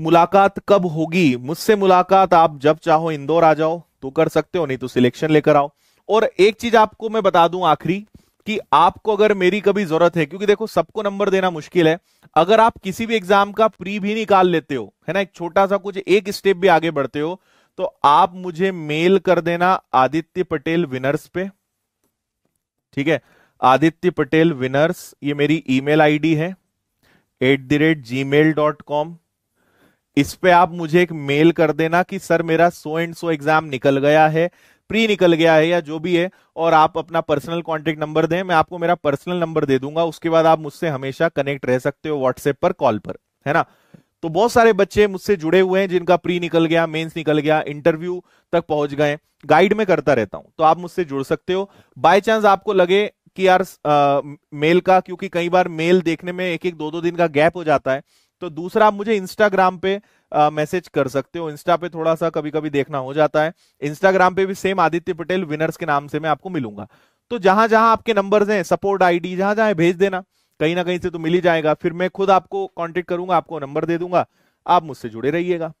मुलाकात कब होगी मुझसे मुलाकात आप जब चाहो इंदौर आ जाओ तो कर सकते हो नहीं तो सिलेक्शन लेकर आओ और एक चीज आपको मैं बता दूं आखिरी कि आपको अगर मेरी कभी जरूरत है क्योंकि देखो सबको नंबर देना मुश्किल है अगर आप किसी भी एग्जाम का प्री भी निकाल लेते हो है ना एक छोटा सा कुछ एक स्टेप भी आगे बढ़ते हो तो आप मुझे मेल कर देना आदित्य पटेल विनर्स पे ठीक है आदित्य पटेल विनर्स ये मेरी ईमेल आईडी है at the rate Gmail dot com इस पे आप मुझे एक मेल कर देना कि सर मेरा सो एंड सो एग्जाम निकल गया है प्री निकल गया है या जो भी है और आप अपना पर्सनल कॉन्टेक्ट नंबर दें मैं आपको मेरा पर्सनल नंबर दे दूंगा उसके बाद आप मुझसे हमेशा कनेक्ट रह सकते हो व्हाट्सएप पर कॉल पर है ना तो बहुत सारे बच्चे मुझसे जुड़े हुए हैं जिनका प्री निकल गया मेंस निकल गया इंटरव्यू तक पहुंच गए गाइड में करता रहता हूं तो आप मुझसे जुड़ सकते हो बाय चांस आपको लगे कि यार आ, मेल का क्योंकि कई बार मेल देखने में एक एक दो दो दिन का गैप हो जाता है तो दूसरा आप मुझे इंस्टाग्राम पे मैसेज कर सकते हो इंस्टा पे थोड़ा सा कभी कभी देखना हो जाता है इंस्टाग्राम पे भी सेम आदित्य पटेल विनर्स के नाम से मैं आपको मिलूंगा तो जहां जहां आपके नंबर हैं सपोर्ट आईडी जहां जहां भेज देना कहीं ना कहीं से तो मिल ही जाएगा फिर मैं खुद आपको कॉन्टेक्ट करूंगा आपको नंबर दे दूंगा आप मुझसे जुड़े रहिएगा